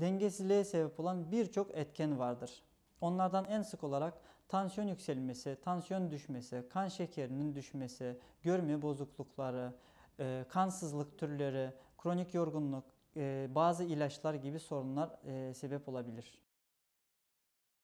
dengesizliğe sebep olan birçok etken vardır. Onlardan en sık olarak tansiyon yükselmesi, tansiyon düşmesi, kan şekerinin düşmesi, görme bozuklukları, e, kansızlık türleri, kronik yorgunluk, e, bazı ilaçlar gibi sorunlar e, sebep olabilir.